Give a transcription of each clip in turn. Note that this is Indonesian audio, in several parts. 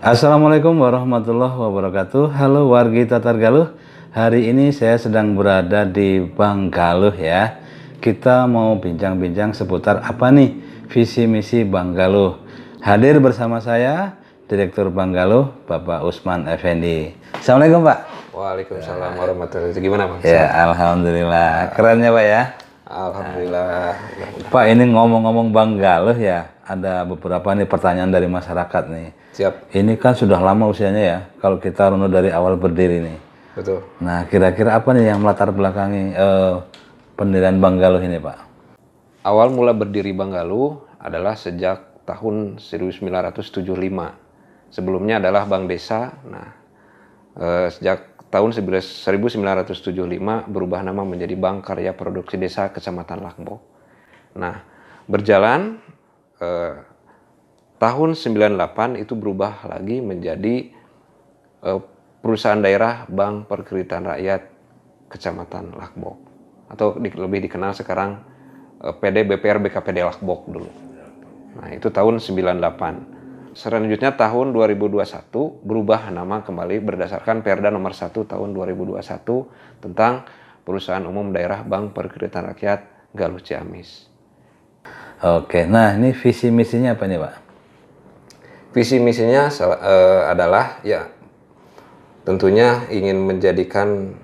Assalamualaikum warahmatullahi wabarakatuh. Halo wargi Tatar Galuh. Hari ini saya sedang berada di Bang Galuh ya. Kita mau bincang-bincang seputar apa nih visi misi Bang Galuh. Hadir bersama saya Direktur Bang Galuh, Bapak Usman Effendi. Assalamualaikum Pak. Waalaikumsalam warahmatullahi wabarakatuh. Gimana Pak? Ya, Alhamdulillah. Kerennya Pak ya. Alhamdulillah. Pak ini ngomong-ngomong Galuh ya, ada beberapa nih pertanyaan dari masyarakat nih. Siap. Ini kan sudah lama usianya ya, kalau kita runut dari awal berdiri nih. Betul. Nah, kira-kira apa nih yang melatar belakangi eh, pendirian Banggaloh ini, Pak? Awal mula berdiri Galuh adalah sejak tahun 1975. Sebelumnya adalah Bank Desa. Nah, eh, sejak tahun 1975 berubah nama menjadi Bank Karya Produksi Desa Kecamatan Lakbo. Nah, berjalan eh, tahun 98 itu berubah lagi menjadi eh, perusahaan daerah Bank Perkreditan Rakyat Kecamatan Lakbo atau di, lebih dikenal sekarang eh, PD BPR BKPD Lakbok dulu. Nah, itu tahun 98 selanjutnya tahun 2021 berubah nama kembali berdasarkan Perda nomor 1 tahun 2021 tentang Perusahaan Umum Daerah Bank Perkreditan Rakyat Galuh Ciamis. Oke, nah ini visi misinya apa nih Pak? Visi misinya uh, adalah ya tentunya ingin menjadikan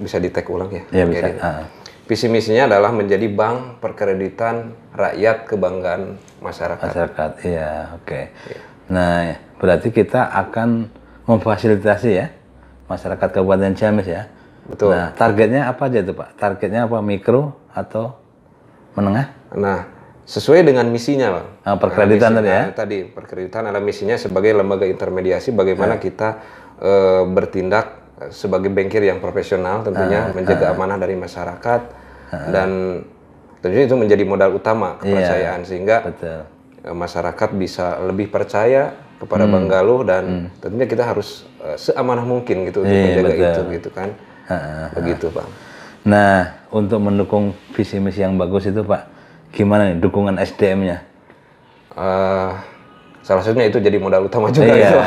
bisa di tag ulang ya. Iya bisa. Uh. Visi misinya adalah menjadi bank perkreditan rakyat kebanggaan masyarakat. Masyarakat, iya, oke. Okay. Iya. Nah, berarti kita akan memfasilitasi ya masyarakat Kabupaten Ciamis ya. Betul. Nah, targetnya apa aja itu Pak? Targetnya apa mikro atau menengah? Nah, sesuai dengan misinya, Pak. Ah, nah, perkreditan nah, misi, tadi ya. Nah, tadi perkreditan adalah misinya sebagai lembaga intermediasi bagaimana ya. kita e, bertindak sebagai bankir yang profesional tentunya uh, menjaga uh, amanah dari masyarakat uh, dan tentunya itu menjadi modal utama iya, kepercayaan iya, sehingga betul. Eh, masyarakat bisa lebih percaya kepada hmm. Banggaluh dan hmm. tentunya kita harus uh, seamanah mungkin gitu untuk iya, menjaga betul. itu gitu kan uh, uh, begitu Pak. Nah untuk mendukung visi misi yang bagus itu Pak gimana nih dukungan SDM-nya? Uh, eh, salah satunya itu jadi modal utama juga iya. itu.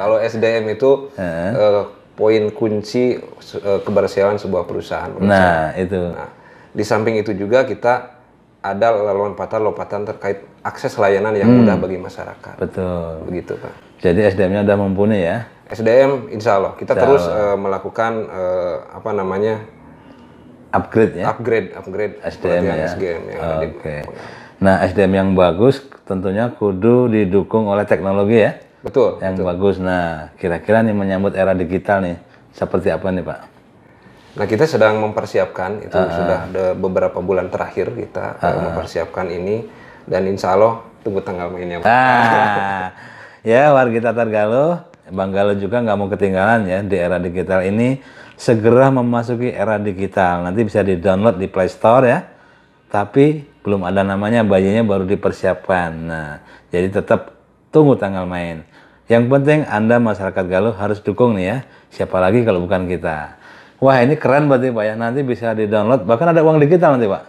Kalau SDM itu hmm. uh, poin kunci uh, keberhasilan sebuah perusahaan. Nah, itu. Nah, di samping itu juga kita ada lompatan-lompatan terkait akses layanan yang hmm. mudah bagi masyarakat. Betul. Begitu, Pak. Jadi SDM-nya sudah mumpuni ya. SDM insya Allah kita insya terus Uh, melakukan uh, apa namanya upgrade ya upgrade upgrade SDM ya SDM yang oke okay. nah SDM yang bagus tentunya kudu didukung oleh teknologi ya Betul. Yang betul. bagus. Nah, kira-kira nih menyambut era digital nih, seperti apa nih Pak? Nah, kita sedang mempersiapkan itu uh, uh. sudah ada beberapa bulan terakhir kita uh, uh. mempersiapkan ini dan insya Allah tunggu tanggal mainnya. Ah, ya warga Tatar Galuh, Bang Galuh juga nggak mau ketinggalan ya di era digital ini segera memasuki era digital. Nanti bisa di download di Play Store ya. Tapi belum ada namanya, bayinya baru dipersiapkan. Nah, jadi tetap tunggu tanggal main. Yang penting Anda masyarakat Galuh harus dukung nih ya. Siapa lagi kalau bukan kita. Wah ini keren berarti Pak ya. Nanti bisa di download. Bahkan ada uang digital nanti Pak.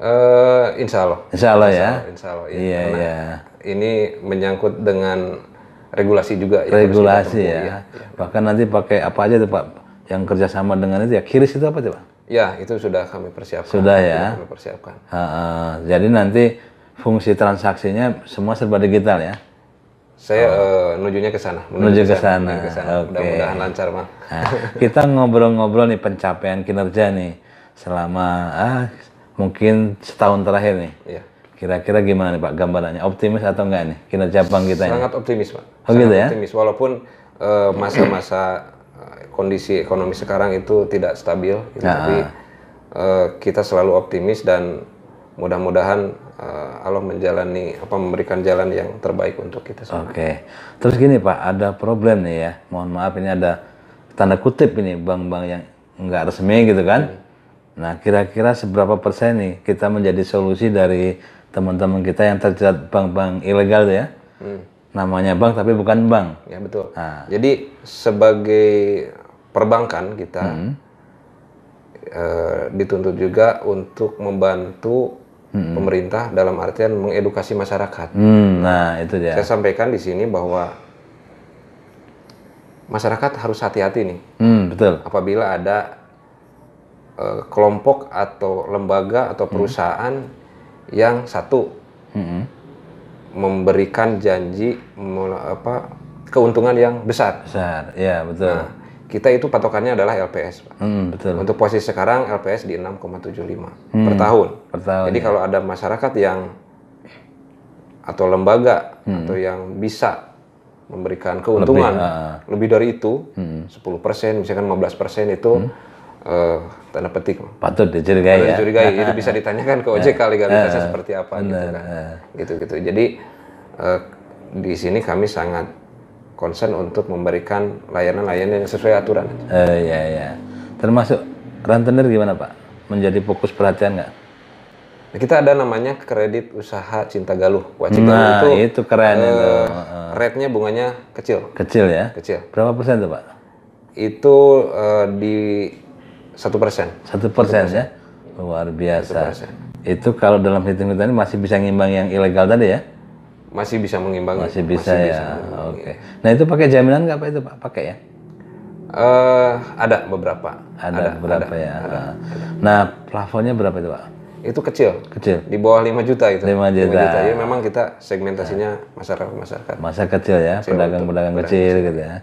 Uh, insya Allah. Insya Allah ya. Insya Allah. Ya. Iya iya. Ya. Ini menyangkut dengan regulasi juga. Ya, regulasi ya. ya. Bahkan nanti pakai apa aja tuh Pak? Yang kerjasama dengan itu ya. Kiris itu apa tuh Pak? Ya itu sudah kami persiapkan. Sudah ya. Sudah kami persiapkan. Uh, uh, jadi nanti fungsi transaksinya semua serba digital ya. Saya oh. uh, menujunya ke sana. Menuju ke sana. Mudah-mudahan lancar, Bang. Nah, kita ngobrol-ngobrol nih pencapaian kinerja nih selama ah mungkin setahun terakhir nih. Iya. Kira-kira gimana nih Pak gambarannya? Optimis atau enggak nih kinerja bank kita ini? Sangat optimis, Pak. Oh, gitu Sangat gitu ya? optimis walaupun uh, masa-masa eh, kondisi ekonomi sekarang itu tidak stabil, gitu. nah. tapi uh, kita selalu optimis dan mudah-mudahan uh, Allah menjalani apa memberikan jalan yang terbaik untuk kita semua. Oke. Okay. Terus gini Pak, ada problem nih ya. Mohon maaf ini ada tanda kutip ini bang-bang yang enggak resmi gitu kan. Nah, kira-kira seberapa persen nih kita menjadi solusi dari teman-teman kita yang terjerat bank-bank ilegal ya? Hmm. Namanya bank tapi bukan bank. Ya betul. Nah. Jadi sebagai perbankan kita hmm. E, dituntut juga untuk membantu hmm. pemerintah dalam artian mengedukasi masyarakat. Hmm, nah, itu dia. Saya sampaikan di sini bahwa masyarakat harus hati-hati nih. Hmm, betul. Apabila ada uh, kelompok atau lembaga atau hmm. perusahaan hmm. yang satu hmm. memberikan janji apa keuntungan yang besar. Besar, ya betul. Nah, kita itu patokannya adalah LPS Pak. Hmm, betul. Untuk posisi sekarang LPS di 6,75 hmm, per tahun. Per tahun. Jadi ya. kalau ada masyarakat yang atau lembaga hmm. atau yang bisa memberikan keuntungan lebih, ah. uh, lebih dari itu hmm. 10% misalkan 15% itu hmm. uh, tanda petik patut dicurigai ya. dicurigai itu bisa ditanyakan ke OJK eh, legalitasnya eh, seperti apa bener, gitu kan. Gitu-gitu. Jadi uh, di sini kami sangat concern untuk memberikan layanan-layanan yang sesuai aturan. Uh, ya ya. Termasuk rentenir gimana Pak? Menjadi fokus perhatian nggak? Nah, kita ada namanya kredit usaha cinta galuh. Wajib nah, galuh itu, itu keren uh, Uh, rate-nya bunganya kecil. Kecil ya? Kecil. Berapa persen tuh Pak? Itu uh, di satu persen. Satu persen ya? Luar biasa. 1%. Itu kalau dalam hitung-hitungan masih bisa ngimbang yang ilegal tadi ya? masih bisa mengimbangi. Masih bisa ya. Oke. Okay. Nah itu pakai jaminan nggak pak itu pak? Pakai ya? Uh, ada beberapa. Ada, ada beberapa ada, ya. Ada, Nah plafonnya berapa itu pak? Itu kecil. Kecil. Di bawah 5 juta itu. lima juta. 5 juta. Ya, memang kita segmentasinya masyarakat masyarakat. Masa kecil ya, pedagang-pedagang kecil, kecil gitu ya.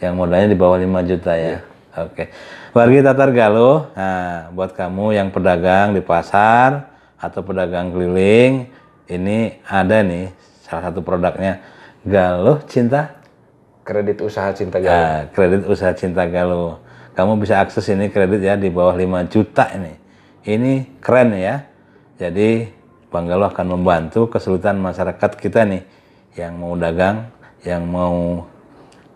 Yang modalnya di bawah 5 juta ya. ya. Oke. Okay. Wargi Tatar Galuh, nah, buat kamu yang pedagang di pasar atau pedagang keliling, ini ada nih salah satu produknya Galuh Cinta kredit usaha Cinta ya, Galuh. Nah, kredit usaha Cinta Galuh. Kamu bisa akses ini kredit ya di bawah 5 juta ini. Ini keren ya. Jadi Bang Galuh akan membantu kesulitan masyarakat kita nih yang mau dagang, yang mau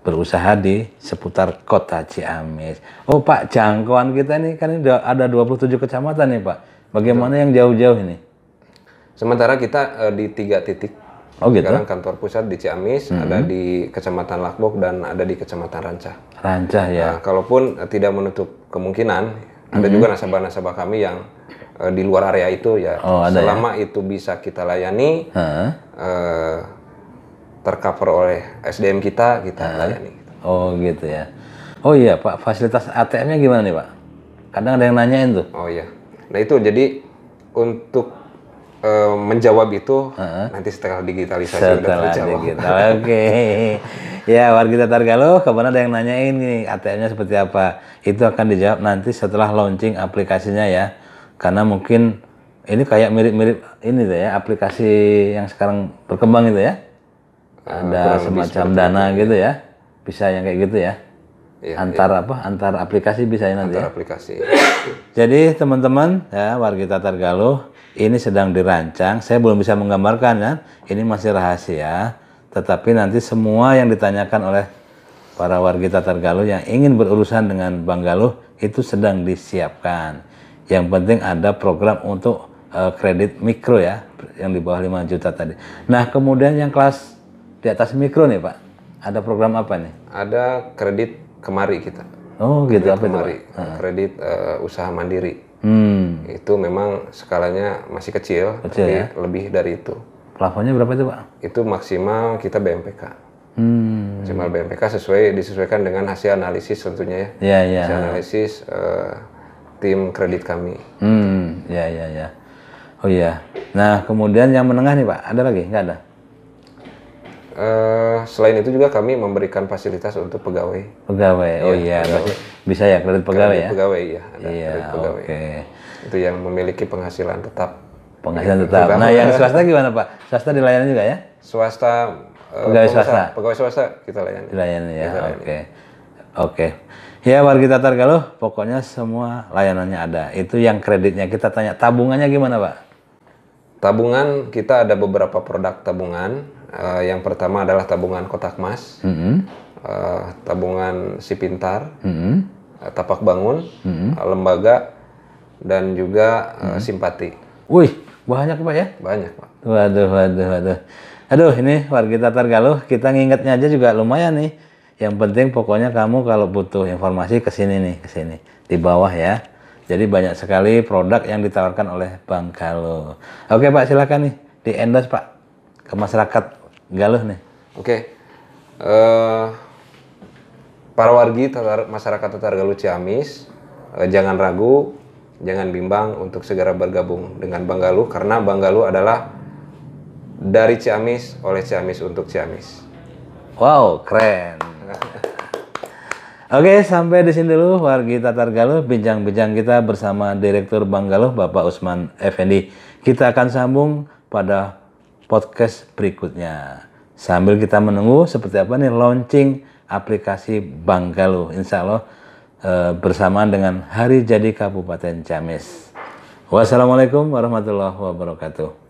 berusaha di seputar kota Ciamis. Oh Pak, jangkauan kita nih kan ini ada 27 kecamatan nih Pak. Bagaimana Betul. yang jauh-jauh ini? Sementara kita uh, di tiga titik Oh gitu. Sekarang kantor pusat di Ciamis, hmm. ada di Kecamatan Lakbok dan ada di Kecamatan Rancah. Rancah ya. Nah, kalaupun eh, tidak menutup kemungkinan, hmm. ada juga nasabah-nasabah kami yang uh, di luar area itu ya. Oh, ada ya? selama ya? itu bisa kita layani, huh? uh, eh, tercover oleh SDM kita, kita huh? layani. Oh gitu ya. Oh iya Pak, fasilitas ATM-nya gimana nih Pak? Kadang ada yang nanyain tuh. Oh iya. Nah itu jadi untuk Eh, menjawab itu uh-huh. nanti setelah digitalisasi setelah udah Digital. Oke. Okay. ya, warga Targalo, kemana ada yang nanyain ini ATM-nya seperti apa? Itu akan dijawab nanti setelah launching aplikasinya ya. Karena mungkin ini kayak mirip-mirip ini deh ya, aplikasi yang sekarang berkembang itu ya. Ah, ada uh, semacam dana itu. Ya. gitu ya. Bisa yang kayak gitu ya iya, antar iya. apa antar aplikasi bisa ya nanti ya? antar aplikasi jadi teman-teman ya warga Tatar Galuh ini sedang dirancang saya belum bisa menggambarkan ya ini masih rahasia tetapi nanti semua yang ditanyakan oleh para warga Tatar Galuh yang ingin berurusan dengan Bang Galuh itu sedang disiapkan yang penting ada program untuk uh, kredit mikro ya yang di bawah 5 juta tadi nah kemudian yang kelas di atas mikro nih Pak ada program apa nih? Ada kredit kemari kita. Oh gitu kredit apa kemari. itu? Pak? Ah. Kredit uh, usaha mandiri. Hmm. Itu memang skalanya masih kecil, kecil tapi ya? lebih dari itu. Plafonnya berapa itu Pak? Itu maksimal kita BMPK. Hmm. Maksimal BMPK sesuai disesuaikan dengan hasil analisis tentunya ya. Iya iya. Hasil ya. analisis uh, tim kredit kami. Hmm. Iya iya iya. Oh iya. Nah kemudian yang menengah nih Pak, ada lagi? Nggak ada? Uh, selain itu juga kami memberikan fasilitas untuk pegawai. Pegawai, oh iya, iya pegawai. bisa ya kredit pegawai kredit ya. Pegawai ya, iya, kredit pegawai. Okay. Itu yang memiliki penghasilan tetap. Penghasilan gitu. tetap. Nah, yang swasta gimana Pak? Swasta dilayani juga ya? Swasta. Uh, pegawai swasta. Pegawai swasta kita layani. Dilayani ya, oke, oke. Okay. Okay. Ya warga Tatar Galuh, pokoknya semua layanannya ada. Itu yang kreditnya kita tanya tabungannya gimana Pak? Tabungan kita ada beberapa produk tabungan Uh, yang pertama adalah tabungan kotak emas, mm -hmm. uh, tabungan si pintar, mm -hmm. uh, tapak bangun, mm -hmm. uh, lembaga, dan juga mm -hmm. simpati. Wih, banyak pak ya? Banyak pak. Waduh, waduh, waduh. Aduh, ini warga Tatar Galuh, kita ngingetnya aja juga lumayan nih. Yang penting pokoknya kamu kalau butuh informasi ke sini nih, ke sini. Di bawah ya. Jadi banyak sekali produk yang ditawarkan oleh Bang Galuh. Oke Pak, silakan nih di endorse Pak ke masyarakat Galuh nih. Oke. Okay. Uh, eh, para wargi tatar, masyarakat Tatar Galuh Ciamis, uh, jangan ragu, jangan bimbang untuk segera bergabung dengan Bang Galuh karena Bang Galuh adalah dari Ciamis oleh Ciamis untuk Ciamis. Wow, keren. Oke, sampai di sini dulu wargi Tatar Galuh bincang-bincang kita bersama Direktur Bang Galuh Bapak Usman Effendi. Kita akan sambung pada podcast berikutnya. Sambil kita menunggu seperti apa nih launching aplikasi Banggalo. Insya Allah eh, bersamaan dengan Hari Jadi Kabupaten Ciamis. Wassalamualaikum warahmatullahi wabarakatuh.